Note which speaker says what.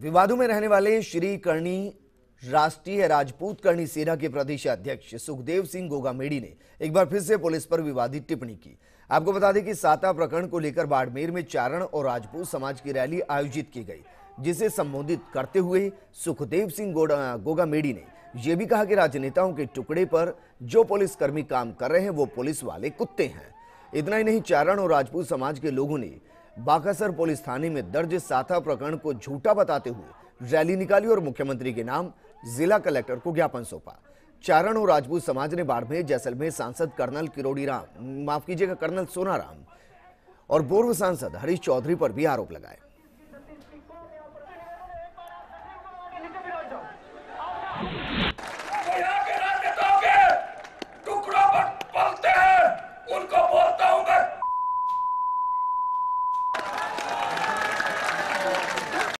Speaker 1: विवादों में रहने वाले श्री कर्णी राष्ट्रीय राजपूत कर्णी सेना के प्रदेश अध्यक्ष सुखदेव सिंह गोगामेड़ी ने एक बार फिर से पुलिस पर विवादित टिप्पणी की आपको बता दें कि साता प्रकरण को लेकर बाड़मेर में चारण और राजपूत समाज की रैली आयोजित की गई जिसे संबोधित करते हुए सुखदेव सिंह गोगा गोगामेड़ी ने यह भी कहा कि राजनेताओं के टुकड़े पर जो पुलिसकर्मी काम कर रहे हैं वो पुलिस वाले कुत्ते हैं इतना ही नहीं चारण और राजपूत समाज के लोगों ने बाकासर पुलिस थाने में दर्ज साथा प्रकरण को झूठा बताते हुए रैली निकाली और मुख्यमंत्री के नाम जिला कलेक्टर को ज्ञापन सौंपा चारण और राजपूत समाज ने बाड़मेर जैसलमेर सांसद कर्नल किरोड़ी राम माफ कीजिएगा कर्नल सोनाराम और पूर्व सांसद हरीश चौधरी पर भी आरोप लगाए